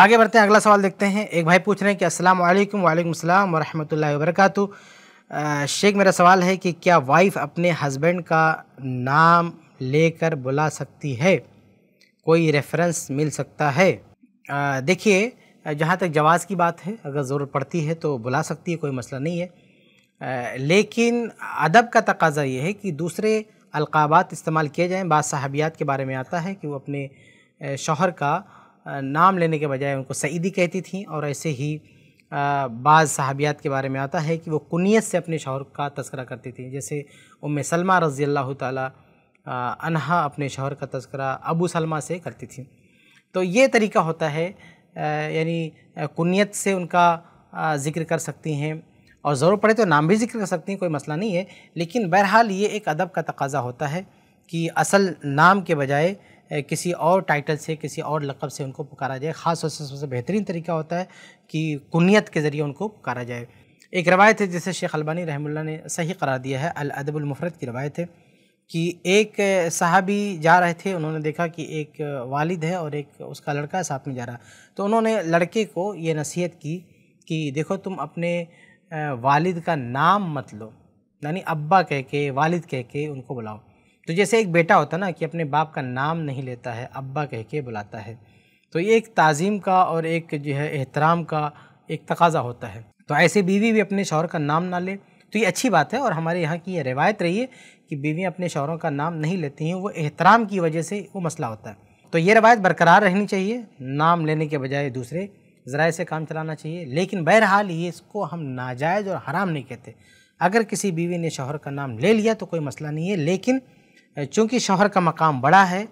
आगे बढ़ते हैं अगला सवाल देखते हैं एक भाई पूछ रहे हैं कि असल वालेकुम वालेकुम अस्सलाम शेख मेरा सवाल है कि क्या वाइफ अपने हस्बैंड का नाम लेकर बुला सकती है कोई रेफरेंस मिल सकता है देखिए जहाँ तक जवाज़ की बात है अगर ज़रूरत पड़ती है तो बुला सकती है कोई मसला नहीं है आ, लेकिन अदब का तकाजा ये है कि दूसरे अलकाबात इस्तेमाल किए जाएँ बाद साहबियात के बारे में आता है कि वो अपने शौहर का नाम लेने के बजाय उनको सईदी कहती थी और ऐसे ही बाज़ साहबियात के बारे में आता है कि वो कुनीत से अपने शोहर का तस्करा करती थी जैसे उम सलमा रज़ी अल्लाह तहा अपने शोहर का तस्करा अबू सलमा से करती थी तो ये तरीका होता है यानी कुनीत से उनका ज़िक्र कर सकती हैं और ज़रूर पड़े तो नाम भी जिक्र कर सकती हैं कोई मसला नहीं है लेकिन बहरहाल ये एक अदब का तकाजा होता है कि असल नाम के बजाय किसी और टाइटल से किसी और लकब से उनको पुकारा जाए ख़ास तौर से सबसे बेहतरीन तरीका होता है कि कुनीत के ज़रिए उनको पुकारा जाए एक रवायत है जिसे शेख अलबानी रहमुल्ला ने सही करार दिया है अदबुलमफरत की रवायत है कि एक साहबी जा रहे थे उन्होंने देखा कि एक वालिद है और एक उसका लड़का साथ में जा रहा तो उन्होंने लड़के को ये नसीहत की कि देखो तुम अपने वालिद का नाम मत लो यानी अब्बा कह के वालिद कह के उनको बुलाओ तो जैसे एक बेटा होता ना कि अपने बाप का नाम नहीं लेता है अब्बा कह के बुलाता है तो ये एक तज़ीम का और एक जो है एहतराम का एक तकाजा होता है तो ऐसे बीवी भी अपने शौहर का नाम ना ले तो ये अच्छी बात है और हमारे यहाँ की ये रिवायत रही है कि बीवियाँ अपने शौहरों का नाम नहीं लेती हैं वो एहतराम की वजह से वो मसला होता है तो ये रवायत बरकरार रहनी चाहिए नाम लेने के बजाय दूसरे ज़राए से काम चलाना चाहिए लेकिन बहरहाल ये इसको हम नाजायज़ और हराम नहीं कहते अगर किसी बीवी ने शौहर का नाम ले लिया तो कोई मसला नहीं है लेकिन चूँकि शोहर का मकाम बड़ा है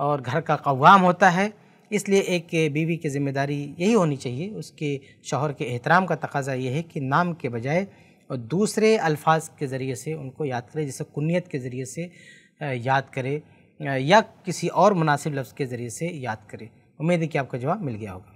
और घर का कवाम होता है इसलिए एक बीवी की ज़िम्मेदारी यही होनी चाहिए उसके शोहर के एहतराम का तकाजा ये है कि नाम के बजाय और दूसरे अल्फाज के ज़रिए से उनको याद करे जैसे कुनीत के ज़रिए से याद करे या किसी और मुनासिब लफ्ज़ के ज़रिए से याद करे उम्मीद है कि आपका जवाब मिल गया होगा